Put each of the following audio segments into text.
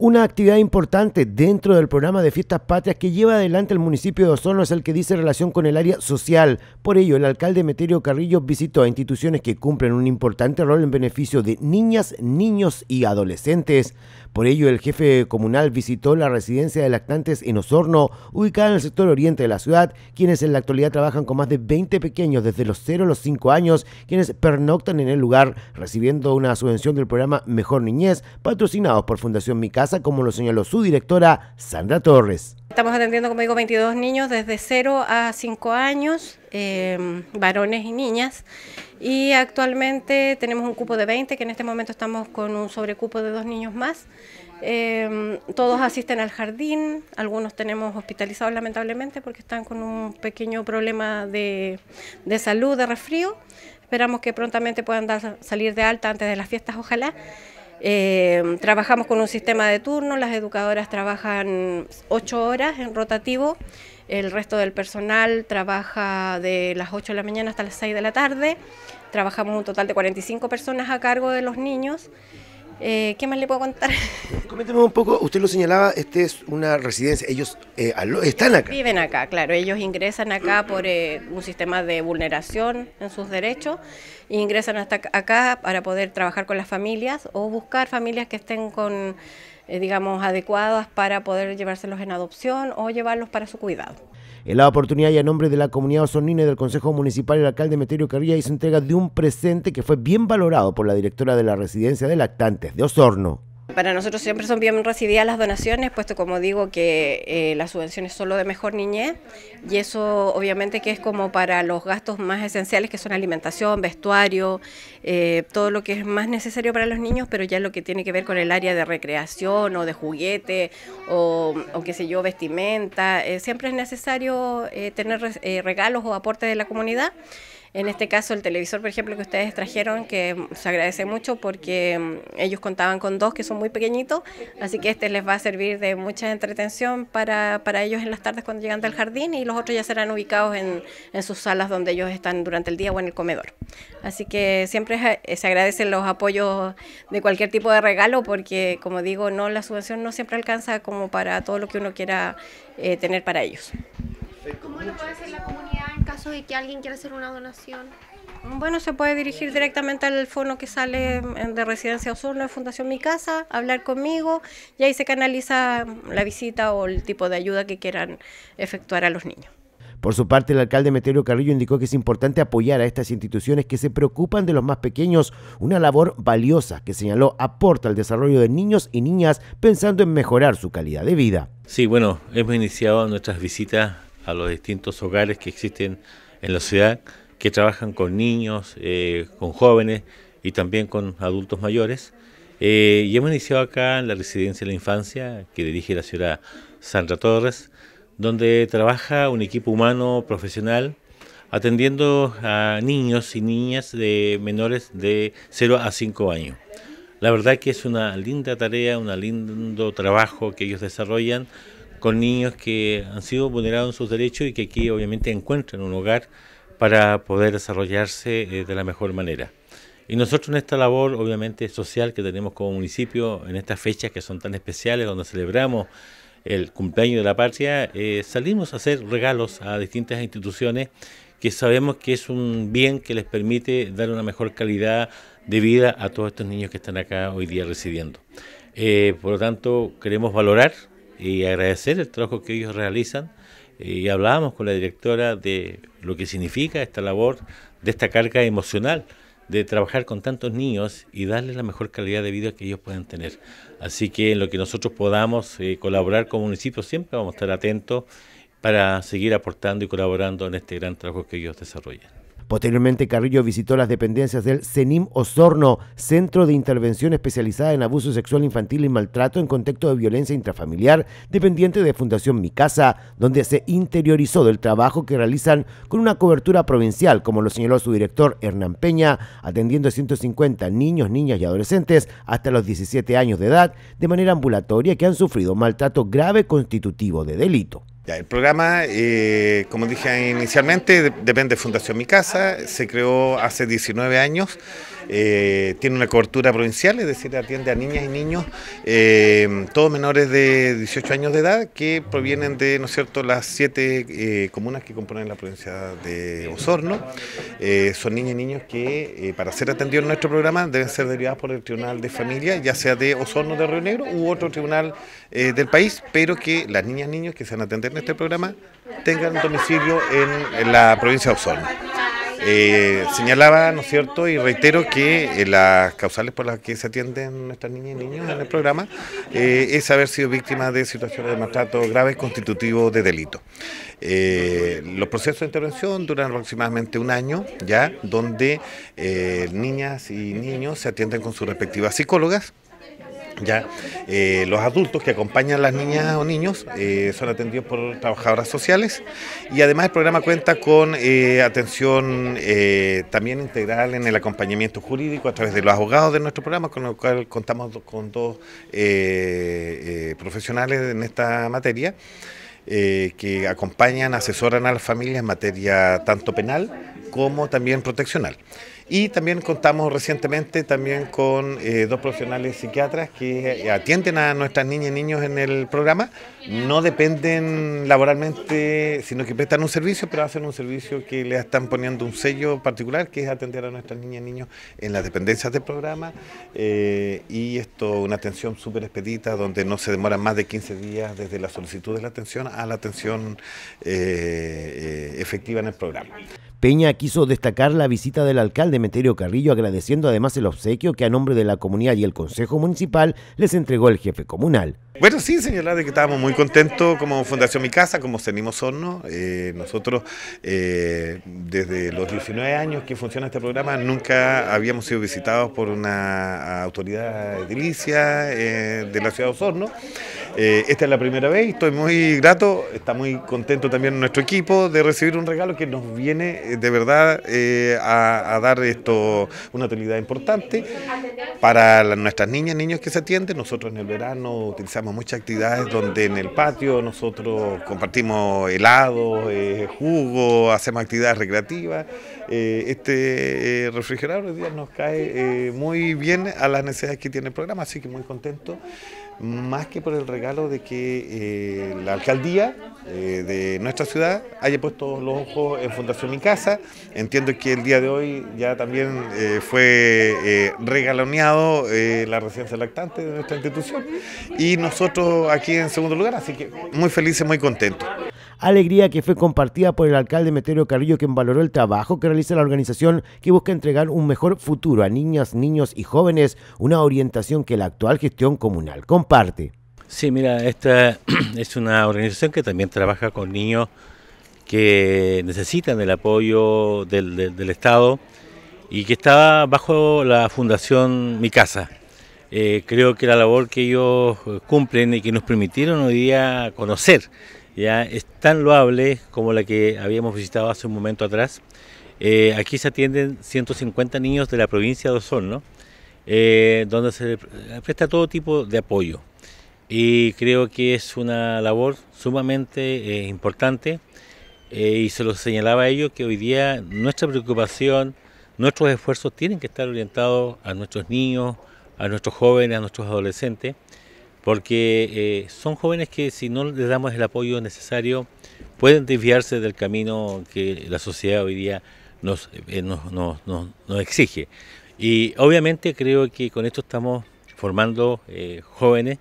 Una actividad importante dentro del programa de fiestas patrias que lleva adelante el municipio de Osorno es el que dice relación con el área social. Por ello, el alcalde Meterio Carrillo visitó a instituciones que cumplen un importante rol en beneficio de niñas, niños y adolescentes. Por ello, el jefe comunal visitó la residencia de lactantes en Osorno, ubicada en el sector oriente de la ciudad, quienes en la actualidad trabajan con más de 20 pequeños desde los 0 a los 5 años, quienes pernoctan en el lugar recibiendo una subvención del programa Mejor Niñez, patrocinados por Fundación Mi como lo señaló su directora, Sandra Torres. Estamos atendiendo, como digo, 22 niños desde 0 a 5 años, em, varones y niñas. Y actualmente tenemos un cupo de 20, que en este momento estamos con un sobrecupo de dos niños más. Em, todos asisten al jardín, algunos tenemos hospitalizados lamentablemente porque están con un pequeño problema de, de salud, de resfrío. Esperamos que prontamente puedan salir de alta antes de las fiestas, ojalá. Eh, trabajamos con un sistema de turno, las educadoras trabajan ocho horas en rotativo, el resto del personal trabaja de las 8 de la mañana hasta las 6 de la tarde, trabajamos un total de 45 personas a cargo de los niños. Eh, ¿Qué más le puedo contar? Coménteme un poco, usted lo señalaba, Este es una residencia, ellos eh, están acá. Viven acá, claro, ellos ingresan acá por eh, un sistema de vulneración en sus derechos, ingresan hasta acá para poder trabajar con las familias o buscar familias que estén con, digamos, adecuadas para poder llevárselos en adopción o llevarlos para su cuidado. En la oportunidad y a nombre de la comunidad osornina y del Consejo Municipal, el alcalde Meterio Carrilla hizo entrega de un presente que fue bien valorado por la directora de la Residencia de Lactantes de Osorno para nosotros siempre son bien recibidas las donaciones, puesto como digo que eh, la subvención es solo de mejor niñez y eso obviamente que es como para los gastos más esenciales que son alimentación, vestuario, eh, todo lo que es más necesario para los niños, pero ya lo que tiene que ver con el área de recreación o de juguete o, o qué sé yo, vestimenta, eh, siempre es necesario tener regalos o aportes de la comunidad. En este caso, el televisor, por ejemplo, que ustedes trajeron, que se agradece mucho porque mm, ellos contaban con dos que son muy pequeñitos, así que este les va a servir de mucha entretención para, para ellos en las tardes cuando llegan del jardín y los otros ya serán ubicados en, en sus salas donde ellos están durante el día o en el comedor. Así que siempre eh, se agradecen los apoyos de cualquier tipo de regalo porque, como digo, no la subvención no siempre alcanza como para todo lo que uno quiera eh, tener para ellos. ¿Cómo puede la comunidad? caso que alguien quiera hacer una donación? Bueno, se puede dirigir directamente al fono que sale de Residencia Osorno de Fundación Mi Casa, hablar conmigo y ahí se canaliza la visita o el tipo de ayuda que quieran efectuar a los niños. Por su parte, el alcalde Meteorio Carrillo indicó que es importante apoyar a estas instituciones que se preocupan de los más pequeños, una labor valiosa que señaló aporta al desarrollo de niños y niñas pensando en mejorar su calidad de vida. Sí, bueno, hemos iniciado nuestras visitas a los distintos hogares que existen en la ciudad que trabajan con niños, eh, con jóvenes y también con adultos mayores. Eh, y hemos iniciado acá en la Residencia de la Infancia, que dirige la ciudad Sandra Torres, donde trabaja un equipo humano profesional atendiendo a niños y niñas de menores de 0 a 5 años. La verdad que es una linda tarea, un lindo trabajo que ellos desarrollan con niños que han sido vulnerados en sus derechos y que aquí obviamente encuentran un hogar para poder desarrollarse eh, de la mejor manera. Y nosotros en esta labor, obviamente, social que tenemos como municipio, en estas fechas que son tan especiales, donde celebramos el cumpleaños de la patria, eh, salimos a hacer regalos a distintas instituciones que sabemos que es un bien que les permite dar una mejor calidad de vida a todos estos niños que están acá hoy día residiendo. Eh, por lo tanto, queremos valorar y agradecer el trabajo que ellos realizan. Eh, y hablábamos con la directora de lo que significa esta labor, de esta carga emocional, de trabajar con tantos niños y darles la mejor calidad de vida que ellos puedan tener. Así que en lo que nosotros podamos eh, colaborar como municipio siempre vamos a estar atentos para seguir aportando y colaborando en este gran trabajo que ellos desarrollan. Posteriormente, Carrillo visitó las dependencias del CENIM Osorno, Centro de Intervención Especializada en Abuso Sexual Infantil y Maltrato en Contexto de Violencia Intrafamiliar, dependiente de Fundación Mi Casa, donde se interiorizó del trabajo que realizan con una cobertura provincial, como lo señaló su director Hernán Peña, atendiendo a 150 niños, niñas y adolescentes hasta los 17 años de edad de manera ambulatoria que han sufrido maltrato grave constitutivo de delito el programa, eh, como dije inicialmente, depende de Fundación Mi Casa, se creó hace 19 años eh, tiene una cobertura provincial, es decir, atiende a niñas y niños, eh, todos menores de 18 años de edad, que provienen de, ¿no es cierto?, las siete eh, comunas que componen la provincia de Osorno. son niñas y niños que, para ser atendidos en nuestro programa, deben ser derivados por el Tribunal de Familia, ya sea de Osorno de Río Negro u otro tribunal del país, pero que las niñas y niños que sean atendidos en este programa tengan domicilio en la provincia de Osorno. Eh, señalaba, ¿no es cierto? Y reitero que eh, las causales por las que se atienden nuestras niñas y niños en el programa eh, es haber sido víctimas de situaciones de maltrato graves constitutivo de delito. los procesos de intervención duran aproximadamente un año ya, donde niñas y niños se atienden con sus respectivas psicólogas, ya, eh, los adultos que acompañan a las niñas o niños eh, son atendidos por trabajadoras sociales y además el programa cuenta con eh, atención también integral en el acompañamiento jurídico a través de los abogados de nuestro programa, con lo cual contamos con dos profesionales en esta materia. que acompañan, asesoran a las familias en materia tanto penal como también proteccional. Y también contamos recientemente también con eh, dos profesionales psiquiatras que eh, atienden a nuestras niñas y niños en el programa no dependen laboralmente, sino que prestan un servicio, pero hacen un servicio que le están poniendo un sello particular, que es atender a nuestras niñas y niños en las dependencias del programa. Eh, y esto, una atención súper expedita, donde no se demora más de 15 días desde la solicitud de la atención a la atención eh, eh, efectiva en el programa. Peña quiso destacar la visita del alcalde Meterio Carrillo, agradeciendo además el obsequio que a nombre de la comunidad y el Consejo Municipal les entregó el jefe comunal. Bueno, sí, señalar que estábamos muy contento como Fundación Mi Casa, como Cenimos Horno. Eh, nosotros, eh, desde los 19 años que funciona este programa, nunca habíamos sido visitados por una autoridad edilicia eh, de la ciudad de Osorno. Eh, esta es la primera vez y estoy muy grato, está muy contento también nuestro equipo de recibir un regalo que nos viene eh, de verdad eh, a, dar esto una utilidad importante para nuestras niñas, niños que se atienden. Nosotros en el verano utilizamos muchas actividades donde en el patio nosotros compartimos helados, jugo, hacemos actividades recreativas. este refrigerador hoy día nos cae muy bien a las necesidades que tiene el programa, así que muy contento más que por el regalo de que eh, la alcaldía eh, de nuestra ciudad haya puesto los ojos en Fundación Mi Casa. Entiendo que el día de hoy ya también eh, fue regaloneado la residencia lactante de nuestra institución y nosotros aquí en segundo lugar, así que muy felices, muy contentos alegría que fue compartida por el alcalde Meteoro Carrillo, quien valoró el trabajo que realiza la organización que busca entregar un mejor futuro a niñas, niños y jóvenes, una orientación que la actual gestión comunal comparte. Sí, mira, esta es una organización que también trabaja con niños que necesitan el apoyo del, Estado y que está bajo la Fundación Mi Casa. Eh, creo que la labor que ellos cumplen y que nos permitieron hoy día conocer ya es tan loable como la que habíamos visitado hace un momento atrás. Eh, aquí se atienden 150 niños de la provincia de Osorno, eh, donde se presta todo tipo de apoyo. Y creo que es una labor sumamente eh, importante y se lo señalaba a ellos que hoy día nuestra preocupación, nuestros esfuerzos tienen que estar orientados a nuestros niños, a nuestros jóvenes, a nuestros adolescentes porque eh, son jóvenes que si no les damos el apoyo necesario pueden desviarse del camino que la sociedad hoy día nos, eh, exige. Y obviamente creo que con esto estamos formando eh, jóvenes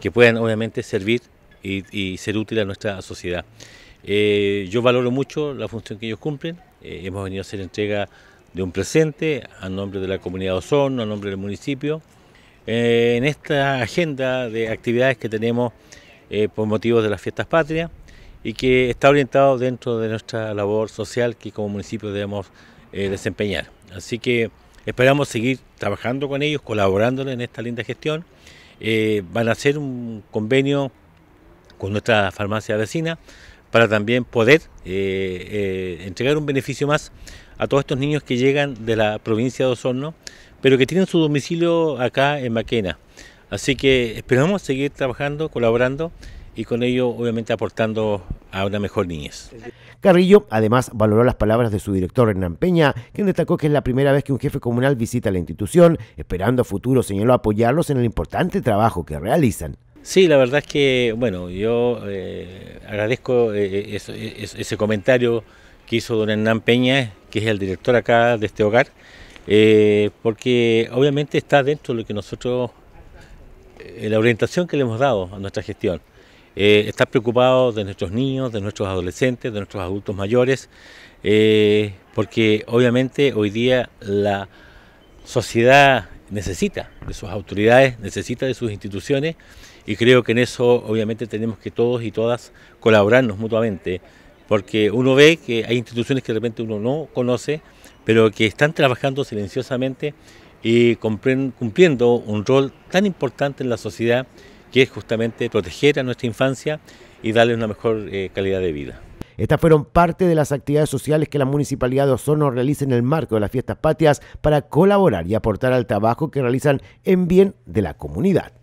que puedan obviamente servir y, ser útil a nuestra sociedad. yo valoro mucho la función que ellos cumplen, hemos venido a hacer entrega de un presente a nombre de la comunidad Osorno, a nombre del municipio. Eh, en esta agenda de actividades que tenemos eh, por motivos de las fiestas patrias y que está orientado dentro de nuestra labor social que como municipio debemos eh, desempeñar. Así que esperamos seguir trabajando con ellos, colaborándoles en esta linda gestión. van a hacer un convenio con nuestra farmacia vecina para también poder entregar un beneficio más a todos estos niños que llegan de la provincia de Osorno pero que tienen su domicilio acá en Maquena. Así que esperamos seguir trabajando, colaborando y con ello obviamente aportando a una mejor niñez. Carrillo además valoró las palabras de su director Hernán Peña, quien destacó que es la primera vez que un jefe comunal visita la institución, esperando a futuro señaló apoyarlos en el importante trabajo que realizan. Sí, la verdad es que, bueno, yo eh, agradezco eh, eh, ese comentario que hizo don Hernán Peña, que es el director acá de este hogar. Eh, porque obviamente está dentro de lo que nosotros, eh, la orientación que le hemos dado a nuestra gestión. Eh, estar preocupado de nuestros niños, de nuestros adolescentes, de nuestros adultos mayores, eh, porque obviamente hoy día la sociedad necesita de sus autoridades, necesita de sus instituciones y creo que en eso obviamente tenemos que todos y todas colaborarnos mutuamente, porque uno ve que hay instituciones que de repente uno no conoce, pero que están trabajando silenciosamente y cumpliendo un rol tan importante en la sociedad que es justamente proteger a nuestra infancia y darle una mejor eh, calidad de vida. Estas fueron parte de las actividades sociales que la Municipalidad de Osorno realiza en el marco de las fiestas patias para colaborar y aportar al trabajo que realizan en bien de la comunidad.